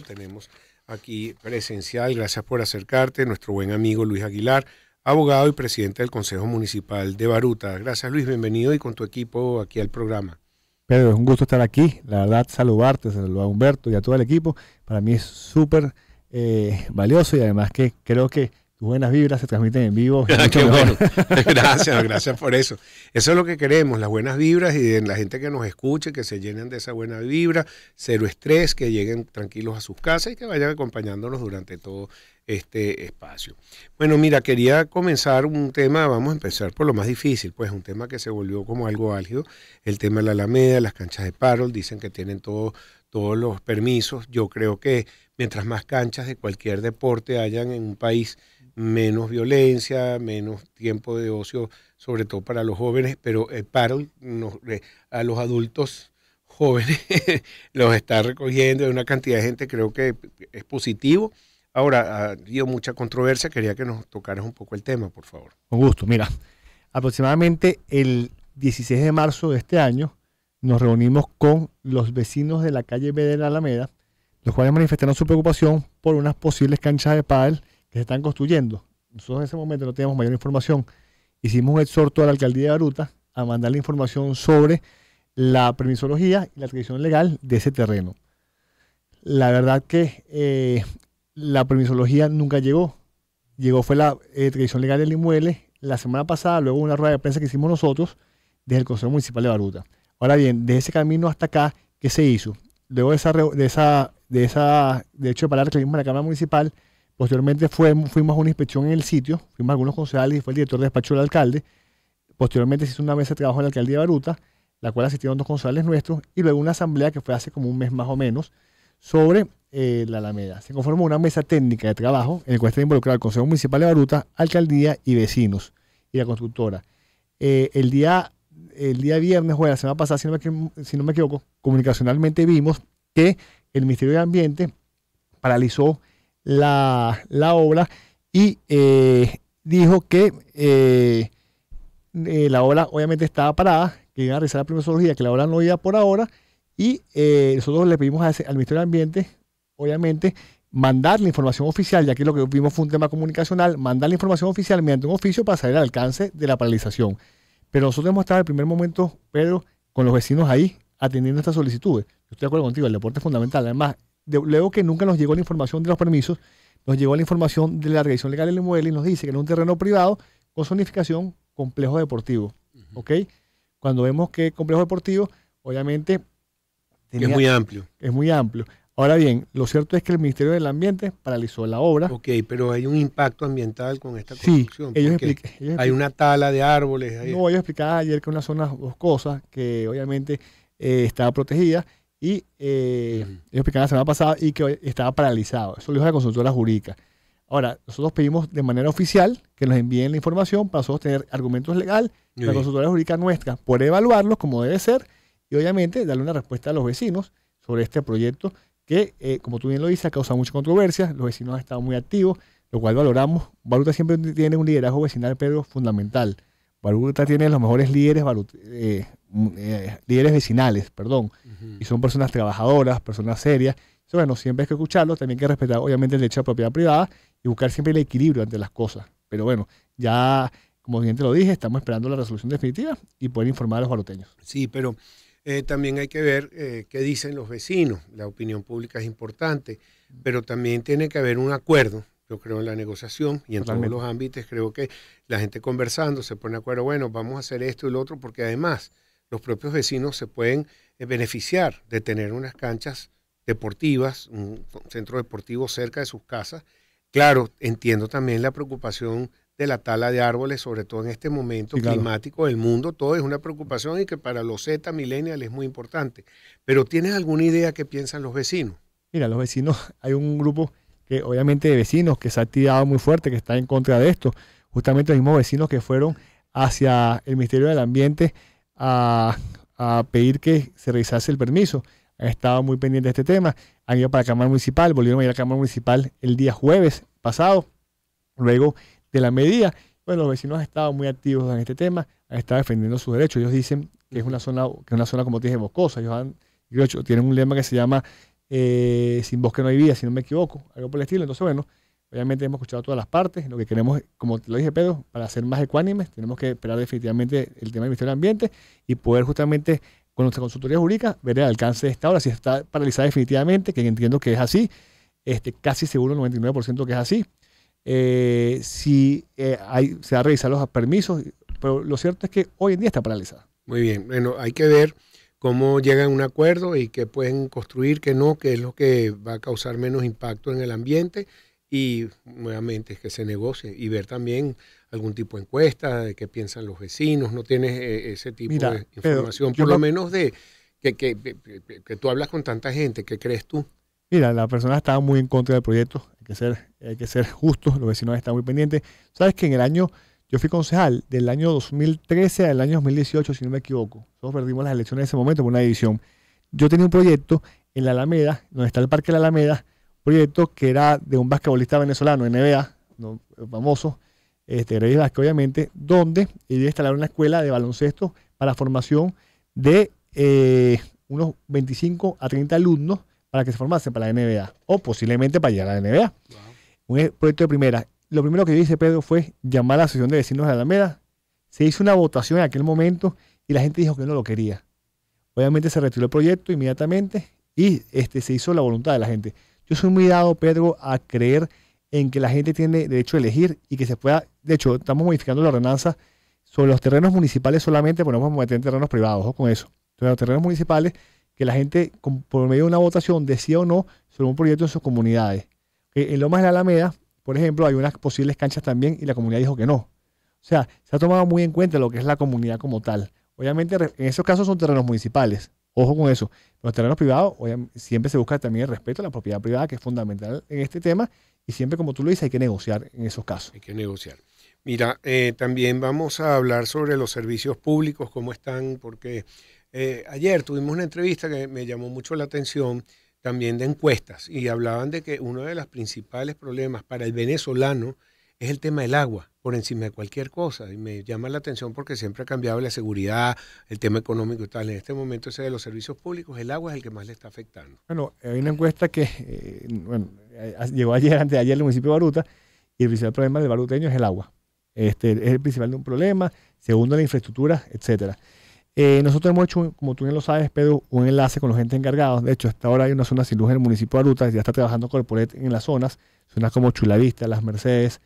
tenemos aquí presencial. Gracias por acercarte, nuestro buen amigo Luis Aguilar, abogado y presidente del Consejo Municipal de Baruta. Gracias Luis, bienvenido y con tu equipo aquí al programa. Pedro, es un gusto estar aquí. La verdad, saludarte, saludar a Humberto y a todo el equipo. Para mí es súper eh, valioso y además que creo que buenas vibras se transmiten en vivo. gracias, gracias por eso. Eso es lo que queremos, las buenas vibras y la gente que nos escuche, que se llenen de esa buena vibra, cero estrés, que lleguen tranquilos a sus casas y que vayan acompañándonos durante todo este espacio. Bueno, mira, quería comenzar un tema, vamos a empezar por lo más difícil, pues un tema que se volvió como algo álgido, el tema de la Alameda, las canchas de Parol, dicen que tienen todo, todos los permisos. Yo creo que mientras más canchas de cualquier deporte hayan en un país, menos violencia, menos tiempo de ocio, sobre todo para los jóvenes, pero eh, el paro eh, a los adultos jóvenes los está recogiendo, una cantidad de gente creo que es positivo. Ahora, ha habido mucha controversia, quería que nos tocaras un poco el tema, por favor. Con gusto, mira, aproximadamente el 16 de marzo de este año nos reunimos con los vecinos de la calle B de la Alameda, los cuales manifestaron su preocupación por unas posibles canchas de pádel que se están construyendo. Nosotros en ese momento no teníamos mayor información. Hicimos un exhorto a la alcaldía de Baruta a mandar la información sobre la permisología y la tradición legal de ese terreno. La verdad que eh, la permisología nunca llegó. Llegó fue la tradición eh, legal del inmueble la semana pasada, luego una rueda de prensa que hicimos nosotros desde el Consejo Municipal de Baruta. Ahora bien, de ese camino hasta acá, ¿qué se hizo? Luego de esa, de esa, de esa de hecho de que la Cámara Municipal, Posteriormente fuimos a una inspección en el sitio, fuimos a algunos concejales y fue el director de despacho del alcalde. Posteriormente se hizo una mesa de trabajo en la alcaldía de Baruta, la cual asistieron dos concejales nuestros, y luego una asamblea que fue hace como un mes más o menos sobre eh, la Alameda. Se conformó una mesa técnica de trabajo en la cual está involucrado el Consejo Municipal de Baruta, alcaldía y vecinos y la constructora. Eh, el, día, el día viernes o la semana pasada, si no, me, si no me equivoco, comunicacionalmente vimos que el Ministerio de Ambiente paralizó la, obra y eh, dijo que eh, eh, la obra obviamente estaba parada, que iban a realizar la primerosología, que la obra no iba por ahora y nosotros le pedimos al Ministerio de Ambiente, obviamente, mandar la información oficial, ya que lo que vimos fue un tema comunicacional, mandar la información oficial mediante un oficio para saber el alcance de la paralización. Pero nosotros hemos estado en el primer momento, Pedro, con los vecinos ahí atendiendo estas solicitudes. Yo estoy de acuerdo contigo, el deporte es fundamental. Además, luego que nunca nos llegó la información de los permisos, nos llegó la información de la revisión legal del inmueble y nos dice que en un terreno privado con zonificación complejo deportivo. ¿ok? Cuando vemos que complejo deportivo, obviamente... es muy amplio. Es muy amplio. Ahora bien, lo cierto es que el Ministerio del Ambiente paralizó la obra. Ok, pero hay un impacto ambiental con esta construcción. Sí, Hay una tala de árboles. Ahí. No, ellos explicaban ayer que una zona boscosa que obviamente eh, estaba protegida y eh, ellos la semana pasada y que estaba paralizado. Eso lo dijo la consultora jurídica. Ahora, nosotros pedimos de manera oficial que nos envíen la información para nosotros tener argumentos legales la consultora jurídica nuestra, por evaluarlos como debe ser y obviamente darle una respuesta a los vecinos sobre este proyecto que, eh, como tú bien lo dices, ha causado mucha controversia, los vecinos han estado muy activos, lo cual valoramos. Baruta siempre tiene un liderazgo vecinal, pero fundamental. Baruta tiene los mejores líderes eh, eh, líderes vecinales, perdón, y son personas trabajadoras, personas serias. Entonces, bueno, siempre hay que escucharlos, también hay que respetar obviamente el derecho a propiedad privada y buscar siempre el equilibrio entre las cosas. Pero bueno, ya, como bien te lo dije, estamos esperando la resolución definitiva y poder informar a los baroteños Sí, pero eh, también hay que ver eh, qué dicen los vecinos. La opinión pública es importante, pero también tiene que haber un acuerdo yo creo en la negociación y en todos los ámbitos creo que la gente conversando se pone de acuerdo, bueno, vamos a hacer esto y lo otro, porque además los propios vecinos se pueden eh, beneficiar de tener unas canchas deportivas, un centro deportivo cerca de sus casas. Claro, entiendo también la preocupación de la tala de árboles, sobre todo en este momento climático del mundo, todo es una preocupación y que para los Z Millennial, es muy importante. Pero ¿tienes alguna idea que piensan los vecinos? Mira, los vecinos, hay un grupo que obviamente de vecinos que se ha activado muy fuerte, que está en contra de esto. Justamente los mismos vecinos que fueron hacia el Ministerio del Ambiente a, pedir que se revisase el permiso. han estado muy pendientes de este tema. Han ido para la Cámara Municipal, volvieron a ir a la Cámara Municipal el día jueves pasado, luego de la medida. Bueno, los vecinos han estado muy activos en este tema, han estado defendiendo sus derechos. Ellos dicen que es una zona, que es una zona como te dije, boscosa. Ellos han, tienen un lema que se llama eh, Sin bosque no hay vida, si no me equivoco, algo por el estilo. Entonces, bueno, Obviamente hemos escuchado todas las partes, lo que queremos, como te lo dije Pedro, para ser más ecuánimes, tenemos que esperar definitivamente el tema del Ministerio del Ambiente y poder justamente con nuestra consultoría jurídica ver el alcance de esta obra, si está paralizada definitivamente, que entiendo que es así, este, casi seguro el 99% que es así, eh, si eh, se ha a revisar los permisos, pero lo cierto es que hoy en día está paralizada. Muy bien, bueno, hay que ver cómo llegan a un acuerdo y qué pueden construir, qué no, qué es lo que va a causar menos impacto en el ambiente y nuevamente que se negocie y ver también algún tipo de encuesta de qué piensan los vecinos, no tienes eh, ese tipo de información, por lo menos de que, que, que, tú hablas con tanta gente, ¿qué crees tú? Mira, la persona estaba muy en contra del proyecto, hay que ser, hay que ser justos, los vecinos están muy pendientes. Sabes que en el año, yo fui concejal del año 2013 al año 2018, si no me equivoco, nosotros perdimos las elecciones en ese momento por una división. Yo tenía un proyecto en la Alameda, donde está el Parque de la Alameda, proyecto que era de un basquetbolista venezolano, NBA, famoso, este, que obviamente, donde iba a instalar una escuela de baloncesto para formación de eh, unos 25 a 30 alumnos para que se formasen para la NBA o posiblemente para llegar a la NBA. Un proyecto de primera. Lo primero que yo hice, Pedro, fue llamar a la Asociación de Vecinos de Alameda. Se hizo una votación en aquel momento y la gente dijo que no lo quería. Obviamente se retiró el proyecto inmediatamente y este, se hizo la voluntad de la gente. Yo soy muy dado, Pedro, a creer en que la gente tiene derecho a elegir y que se pueda, de hecho, estamos modificando la ordenanza sobre los terrenos municipales solamente, porque no vamos a meter en terrenos privados, o con eso. Sobre los terrenos municipales, que la gente por medio de una votación decida o no sobre un proyecto en sus comunidades. Eh, en Lomas de la Alameda, por ejemplo, hay unas posibles canchas también y la comunidad dijo que no. O sea, se ha tomado muy en cuenta lo que es la comunidad como tal. Obviamente, en esos casos son terrenos municipales, Ojo con eso. Los terrenos privados, siempre se busca también el respeto a la propiedad privada, que es fundamental en este tema, y siempre, como tú lo dices, hay que negociar en esos casos. Hay que negociar. Mira, eh, también vamos a hablar sobre los servicios públicos, cómo están, porque eh, ayer tuvimos una entrevista que me llamó mucho la atención, también de encuestas, y hablaban de que uno de los principales problemas para el venezolano es el tema del agua, por encima de cualquier cosa. Y me llama la atención porque siempre ha cambiado la seguridad, el tema económico y tal. En este momento ese de los servicios públicos, el agua es el que más le está afectando. Bueno, hay una encuesta que, eh, bueno, llegó ayer, antes de ayer, el municipio de Baruta, y el principal problema del baruteño es el agua. Este, es el principal de un problema, segundo la infraestructura, etcétera. Eh, nosotros hemos hecho, como tú bien lo sabes, Pedro, un enlace con los gente encargados. De hecho, hasta ahora hay una zona sin luz en el municipio de Baruta ya está trabajando Corporet en las zonas, zonas como Chulavista, Las Mercedes,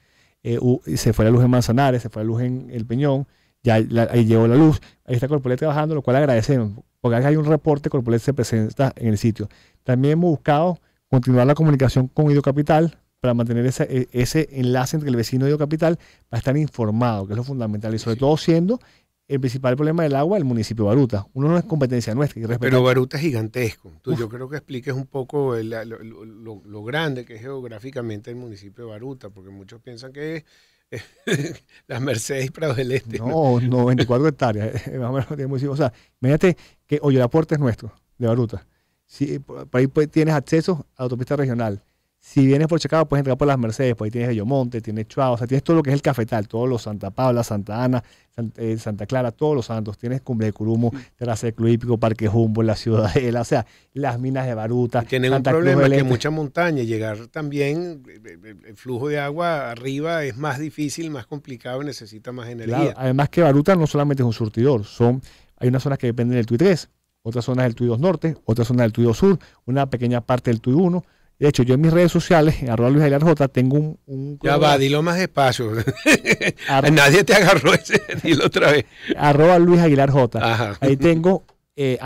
eh, se fue la luz en Manzanares, se fue la luz en El Peñón, ya ahí llegó la luz, ahí está Corpolet trabajando, lo cual agradecemos, porque hay un reporte, Corpolet se presenta en el sitio. También hemos buscado continuar la comunicación con Ido Capital para mantener ese, e, enlace entre el vecino y Ido Capital, para estar informado, que es lo fundamental, y sobre todo siendo el principal problema del agua el municipio de Baruta. Uno no es competencia nuestra. Pero Baruta es gigantesco. Entonces, yo creo que expliques un poco lo, grande que es geográficamente el municipio de Baruta, porque muchos piensan que es la las Mercedes Prado del Este. No, no, 24 hectáreas. Más o menos o sea, imagínate que Puerta es nuestro, de Baruta. Sí, ahí pues, tienes acceso a autopista regional. Si vienes por Chacao, puedes entrar por las Mercedes, pues ahí tienes Bellomonte, tienes Chuao o sea, tienes todo lo que es el cafetal, todos los Santa Paula, Santa Ana, eh, Santa Clara, todos los santos, tienes Cumbre de Curumo, Terraza Cluípico Parque Jumbo, la Ciudadela, o sea, las minas de Baruta. tienen un problema que mucha este. mucha montaña. llegar también, eh, eh, el flujo de agua arriba es más difícil, más complicado, necesita más energía. además que Baruta no solamente es un surtidor, son, hay unas zonas que dependen del TUI 3, otras zonas del TUI 2 Norte, otras zonas del TUI 2 Sur, una pequeña parte del TUI 1, de hecho, yo en mis redes sociales, en arroba Luis Aguilar J, tengo un... un ya va, dilo más despacio. Nadie te agarró ese, dilo otra vez. Arroba Luis Aguilar J. Ahí tengo eh,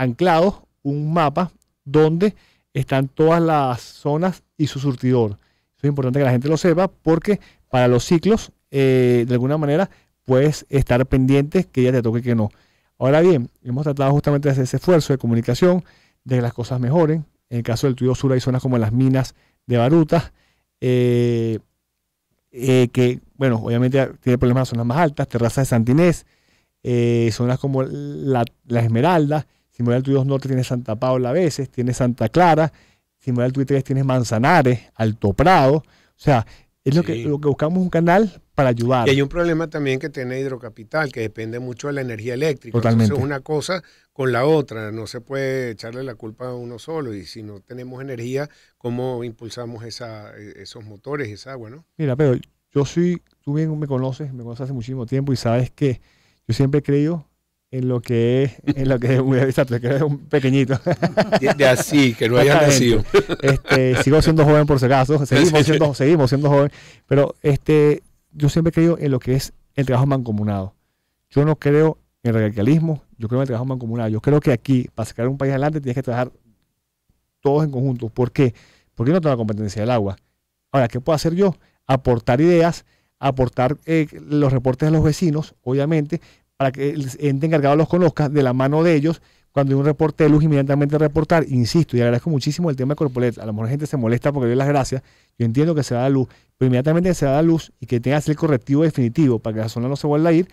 un mapa donde están todas las zonas y su surtidor. Eso es importante que la gente lo sepa porque para los ciclos, eh, de alguna manera, puedes estar pendiente que ya te toque que no. Ahora bien, hemos tratado justamente de hacer ese esfuerzo de comunicación, de que las cosas mejoren, en el caso del Tuyo Sur hay zonas como las minas de Baruta, eh, eh, que, bueno, obviamente tiene problemas en zonas más altas, terraza de Santinés, eh, zonas como la, Esmeralda. Esmeralda, voy al tuyo Norte tiene Santa Paula a veces, tiene Santa Clara, al tuyo 3 tiene Manzanares, Alto Prado, o sea, es lo, que, lo que buscamos un canal para ayudar. Y hay un problema también que tiene Hidrocapital, que depende mucho de la energía eléctrica. Totalmente. es una cosa con la otra, no se puede echarle la culpa a uno solo y si no tenemos energía, ¿cómo impulsamos esa, eh, esos motores, esa agua, Mira, pero yo soy, tú bien me conoces, me conoces hace muchísimo tiempo y sabes que yo siempre he creído en lo que es, en lo que es, que un pequeñito. De, así, que no hayas nacido. Este, sigo siendo joven por si acaso, seguimos siendo, joven, pero este, yo siempre he creído en lo que es el trabajo mancomunado. Yo no creo en el radicalismo, yo creo que el trabajo Yo creo que aquí, para sacar un país adelante, tienes que trabajar todos en conjunto. ¿Por qué? Porque no tengo la competencia del agua. Ahora, ¿qué puedo hacer yo? Aportar ideas, aportar eh, los reportes a los vecinos, obviamente, para que el ente encargado los conozca de la mano de ellos. Cuando hay un reporte de luz, inmediatamente reportar. Insisto, y agradezco muchísimo el tema de Corpolet. A lo mejor la gente se molesta porque doy las gracias. Yo entiendo que se da la luz, pero inmediatamente se da la luz y que tenga el correctivo definitivo para que la zona no se vuelva a ir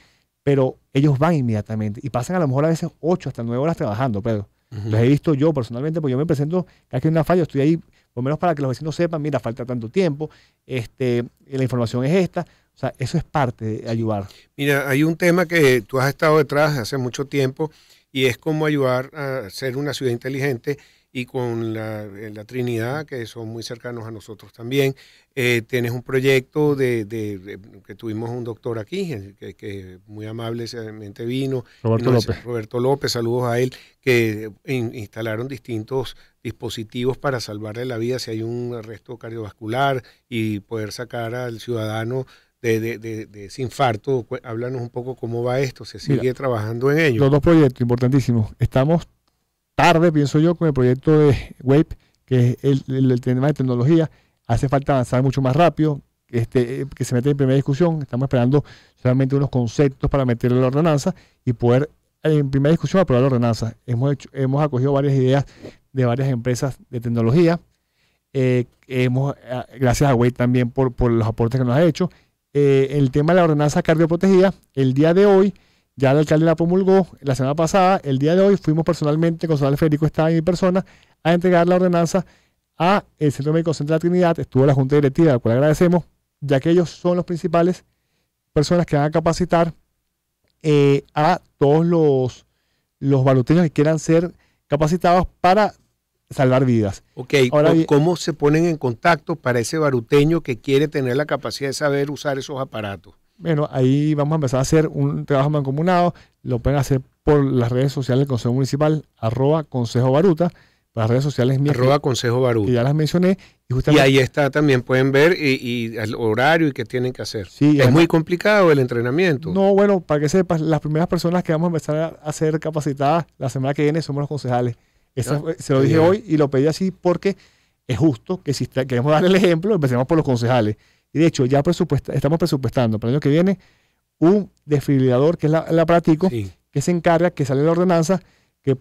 pero ellos van inmediatamente y pasan a lo mejor a veces 8 hasta 9 horas trabajando, pero Los he visto yo personalmente, pues yo me presento, cada que hay una falla, estoy ahí, por lo menos para que los vecinos sepan, mira, falta tanto tiempo, este, la información es esta. O sea, eso es parte de ayudar. Mira, hay un tema que tú has estado detrás hace mucho tiempo y es cómo ayudar a ser una ciudad inteligente y con eh, la, Trinidad, que son muy cercanos a nosotros también. Eh, tienes un proyecto de, que tuvimos un doctor aquí, eh, que, muy amablemente vino. Roberto López. Roberto López, saludos a él, que instalaron distintos dispositivos para salvarle la vida si hay un arresto cardiovascular y poder sacar al ciudadano de, ese infarto. Háblanos un poco cómo va esto, se sigue trabajando en ello. Los dos proyectos importantísimos. Estamos tarde, pienso yo, con el proyecto de WAVE, que es el, tema de tecnología. Hace falta avanzar mucho más rápido, este, eh, que se mete en primera discusión. Estamos esperando solamente unos conceptos para meter la ordenanza y poder eh, en primera discusión aprobar la ordenanza. Hemos, hemos acogido varias ideas de varias empresas de tecnología. Eh, hemos, ah, gracias a web también por, los aportes que nos ha hecho. el tema de la ordenanza cardioprotegida, el día de hoy ya el alcalde la promulgó la semana pasada. El día de hoy fuimos personalmente, con Consular Federico estaba en mi persona, a entregar la ordenanza a el Centro Médico Central de la Trinidad. Estuvo la Junta Directiva, a la cual agradecemos, ya que ellos son los principales personas que van a capacitar eh, a todos los, los que quieran ser capacitados para salvar vidas. Ok, Ahora, ¿cómo se ponen en contacto para ese baruteño que quiere tener la capacidad de saber usar esos aparatos? bueno, ahí vamos a empezar a hacer un trabajo mancomunado. Lo pueden hacer por las redes sociales del Consejo Municipal, arroba Consejo Baruta. Las redes sociales mías. Arroba Consejo Baruta. ya las mencioné. Y, y ahí está, también pueden ver y, el horario y qué tienen que hacer. Sí, es muy complicado el entrenamiento. No, bueno, para que sepas, las primeras personas que vamos a empezar a ser capacitadas la semana que viene somos los concejales. Eso ah, se lo dije hoy y lo pedí así porque es justo que si queremos dar el ejemplo, empecemos por los concejales de hecho, ya estamos presupuestando para el año que viene un desfibrilador, que es la, la que se encarga, que sale la ordenanza, que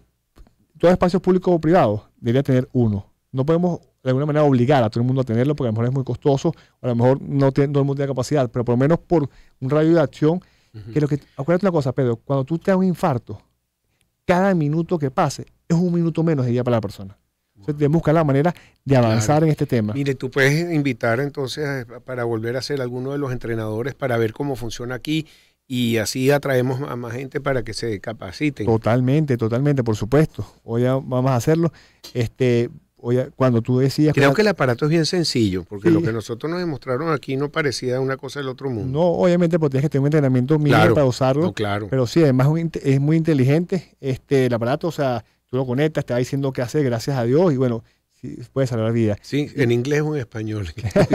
todo espacios públicos o privados debería tener uno. No podemos de alguna manera obligar a todo el mundo a tenerlo porque a lo mejor es muy costoso, o a lo mejor no tiene, todo el mundo tiene capacidad, pero por lo menos por un radio de acción, que lo que, acuérdate una cosa, Pedro, cuando tú te das un infarto, cada minuto que pase es un minuto menos de día para la persona. Entonces, buscar la manera de avanzar en este tema. Mire, tú puedes invitar entonces para volver a ser alguno de los entrenadores para ver cómo funciona aquí y así atraemos a más gente para que se capaciten. Totalmente, totalmente, por supuesto. Hoy vamos a hacerlo. Este, cuando tú decías... Creo que el aparato es bien sencillo, porque lo que nosotros nos demostraron aquí no parecía una cosa del otro mundo. No, obviamente, porque tienes que tener un entrenamiento mínimo para usarlo. Pero sí, además es muy inteligente este, el aparato, o sea Tú lo conectas, te va diciendo qué hacer, gracias a Dios, y bueno, puede salvar vida. Sí, en inglés o en español.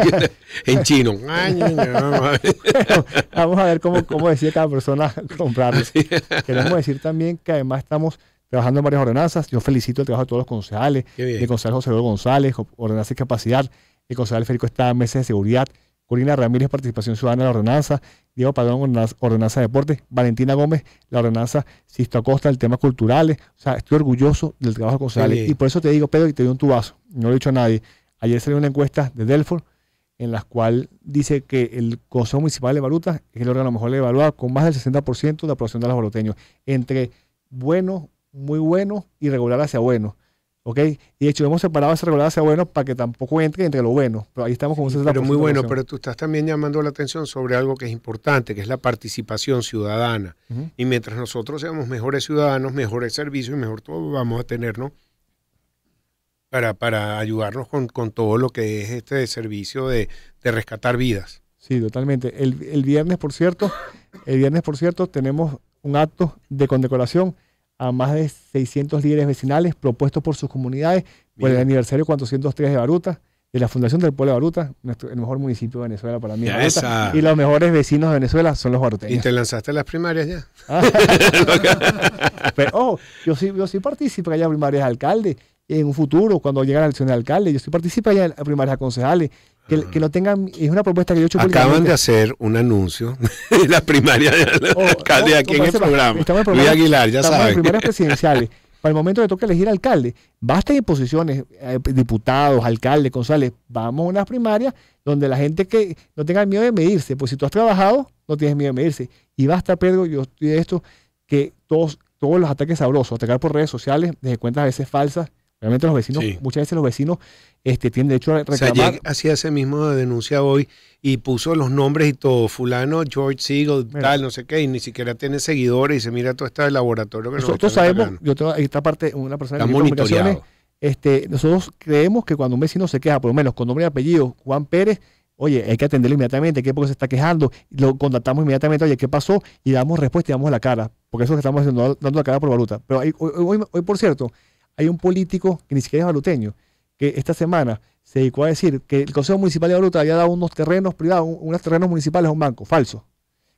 en chino. vamos a ver cómo, cómo decía cada persona comprarlo. Queremos decir también que además estamos trabajando en varias ordenanzas. Yo felicito el trabajo de todos los concejales, el concejal José Luis González, ordenanza de capacidad, el concejal Federico está en meses de seguridad, Corina Ramírez, Participación Ciudadana, la ordenanza, Diego Padrón, ordenanza, de deportes, Valentina Gómez, la ordenanza Sisto Acosta, el tema culturales. O sea, estoy orgulloso del trabajo de Y por eso te digo, Pedro, y te doy un tubazo, no lo he dicho a nadie. Ayer salió una encuesta de Delford en la cual dice que el Consejo Municipal de Valuta es el órgano mejor evaluado, con más del 60% de aprobación de los boloteños entre bueno muy bueno y regular hacia bueno y de hecho, hemos separado esa regulada hacia bueno para que tampoco entre entre lo bueno. Pero ahí estamos con un Pero muy bueno, pero tú estás también llamando la atención sobre algo que es importante, que es la participación ciudadana. Y mientras nosotros seamos mejores ciudadanos, mejores servicios y mejor todo, vamos a tener, ¿no? Para, para ayudarnos con, todo lo que es este servicio de, rescatar vidas. Sí, totalmente. El, el viernes, por cierto, el viernes, por cierto, tenemos un acto de condecoración a más de 600 líderes vecinales propuestos por sus comunidades por el aniversario 403 de Baruta, de la Fundación del Pueblo de Baruta, el mejor municipio de Venezuela para mí. Y los mejores vecinos de Venezuela son los baruteños. ¿Y te lanzaste a las primarias ya? Ah. Pero oh, yo sí, yo sí participo allá en primarias de alcalde en un futuro, cuando llegue la elección de alcalde. Yo sí participo ya en primarias a concejales, que, lo tengan, es una propuesta que yo he hecho Acaban de hacer un anuncio Las la primaria de oh, alcalde aquí en el programa. en programa. Luis Aguilar, ya estamos primarias presidenciales. Para el momento le toca elegir alcalde. Basta de posiciones, eh, diputados, alcaldes, González. Vamos a unas primarias donde la gente que no tenga miedo de medirse. Pues si tú has trabajado, no tienes miedo de medirse. Y basta, Pedro, yo estoy de esto, que todos, todos los ataques sabrosos, atacar por redes sociales, desde cuentas a veces falsas, Realmente los vecinos, muchas veces los vecinos este, tienen derecho a reclamar. O hacía ese mismo denuncia hoy y puso los nombres y todo, fulano, George Siegel, tal, no sé qué, y ni siquiera tiene seguidores y se mira todo este laboratorio Nosotros sabemos, esta parte, una persona que comunicaciones, este, nosotros creemos que cuando un vecino se queja, por lo menos con nombre y apellido, Juan Pérez, oye, hay que atenderlo inmediatamente, ¿qué? Porque se está quejando, lo contactamos inmediatamente, oye, ¿qué pasó? Y damos respuesta y damos la cara, porque eso es lo que estamos haciendo, dando la cara por valuta. Pero hoy por cierto, hay un político que ni siquiera es baluteño, que esta semana se dedicó a decir que el Consejo Municipal de Baruta había dado unos terrenos privados, unos terrenos municipales a un banco, falso.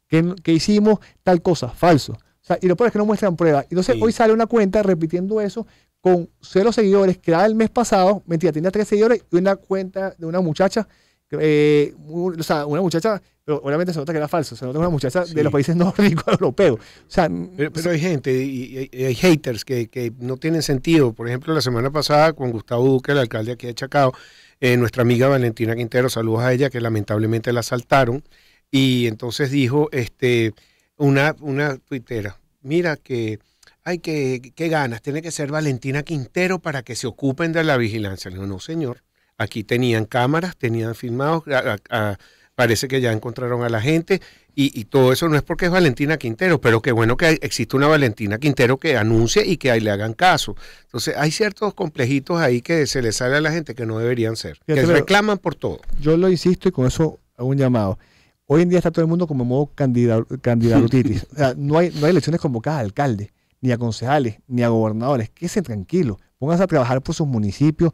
Que, que hicimos tal cosa, falso. O sea, y lo peor es que no muestran pruebas. Entonces hoy sale una cuenta repitiendo eso con cero seguidores, que era el mes pasado, mentira, tenía tres seguidores y una cuenta de una muchacha eh, o sea, una muchacha, pero obviamente se nota que era falso, se nota que una muchacha de los países nórdicos europeos. pero, hay gente, y, hay haters que, no tienen sentido. Por ejemplo, la semana pasada con Gustavo Duque, el alcalde aquí de Chacao, eh, nuestra amiga Valentina Quintero, saludos a ella, que lamentablemente la asaltaron, y entonces dijo este, una, una tuitera, mira que... Ay, que ganas, tiene que ser Valentina Quintero para que se ocupen de la vigilancia. No, no, señor. Aquí tenían cámaras, tenían filmados, parece que ya encontraron a la gente y, todo eso no es porque es Valentina Quintero, pero qué bueno que existe una Valentina Quintero que anuncie y que ahí le hagan caso. Entonces hay ciertos complejitos ahí que se le sale a la gente que no deberían ser, que reclaman por todo. Yo lo insisto y con eso hago un llamado. Hoy en día está todo el mundo como modo candidatitis. o no, hay, no hay elecciones convocadas a alcaldes, ni a concejales, ni a gobernadores. Quédense tranquilos, pónganse a trabajar por sus municipios,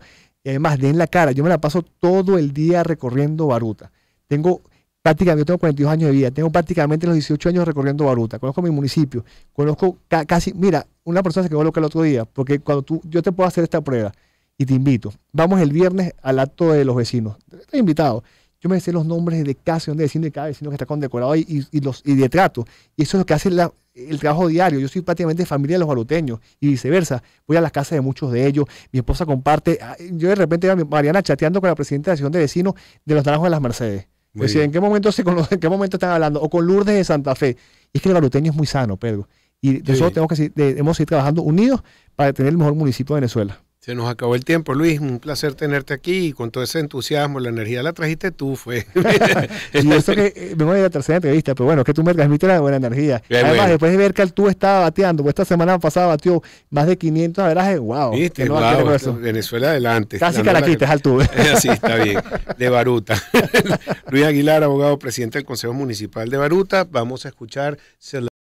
y además, den la cara. Yo me la paso todo el día recorriendo Baruta. Tengo prácticamente, yo tengo 42 años de vida, tengo prácticamente los 18 años recorriendo Baruta, conozco mi municipio, conozco casi, mira, una persona se quedó loca el otro día, porque cuando tú, yo te puedo hacer esta prueba y te invito, vamos el viernes al acto de los vecinos, te invitado, yo me decía los nombres de cada donde vecino y cada vecino que está condecorado y, los, y de trato. Y eso es lo que hace el trabajo diario. Yo soy prácticamente familia de los baruteños y viceversa. Voy a las casas de muchos de ellos. Mi esposa comparte. Ah, yo de repente iba a Mariana chateando con la presidenta de la Asociación de Vecinos de los Naranjos de las Mercedes. Pues, ¿en qué momento se conoce, en qué momento están hablando? O con Lourdes de Santa Fe. Y es que el baruteño es muy sano, Pedro. Y nosotros sí. tenemos que, seguir trabajando unidos para tener el mejor municipio de Venezuela. Se nos acabó el tiempo, Luis. Un placer tenerte aquí y con todo ese entusiasmo, la energía la trajiste tú, fue. y que me voy a la tercera entrevista, pero bueno, que tú me transmites la buena energía. Además, después de ver que tú estaba bateando, pues esta semana pasada batió más de 500 averajes, wow. ¿Viste? No Venezuela adelante. Casi caraquitas al Altú. Así está bien, de Baruta. Luis Aguilar, abogado, presidente del Consejo Municipal de Baruta. Vamos a escuchar.